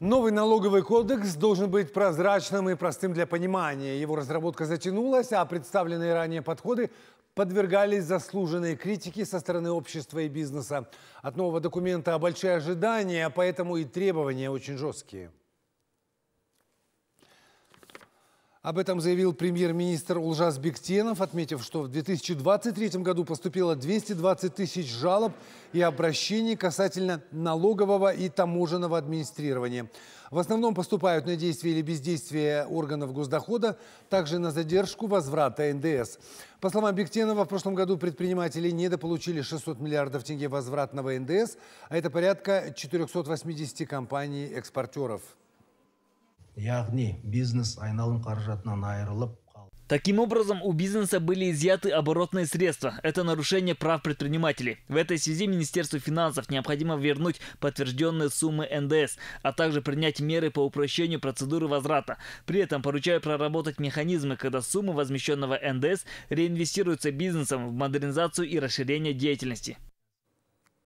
Новый налоговый кодекс должен быть прозрачным и простым для понимания. Его разработка затянулась, а представленные ранее подходы подвергались заслуженной критике со стороны общества и бизнеса. От нового документа большие ожидания, поэтому и требования очень жесткие. Об этом заявил премьер-министр Улжас Бектенов, отметив, что в 2023 году поступило 220 тысяч жалоб и обращений касательно налогового и таможенного администрирования. В основном поступают на действие или бездействие органов госдохода, также на задержку возврата НДС. По словам Бектенова, в прошлом году предприниматели недополучили 600 миллиардов тенге возвратного НДС, а это порядка 480 компаний-экспортеров яғни бизнес айналым қаражатынан айырылып Таким образом, у бизнеса были изъяты оборотные средства. Это нарушение прав предпринимателей. В этой связи Министерству финансов необходимо вернуть подтвержденные суммы НДС, а также принять меры по упрощению процедуры возврата. При этом поручаю проработать механизмы, когда суммы возмещенного НДС реинвестируются бизнесом в модернизацию и расширение деятельности.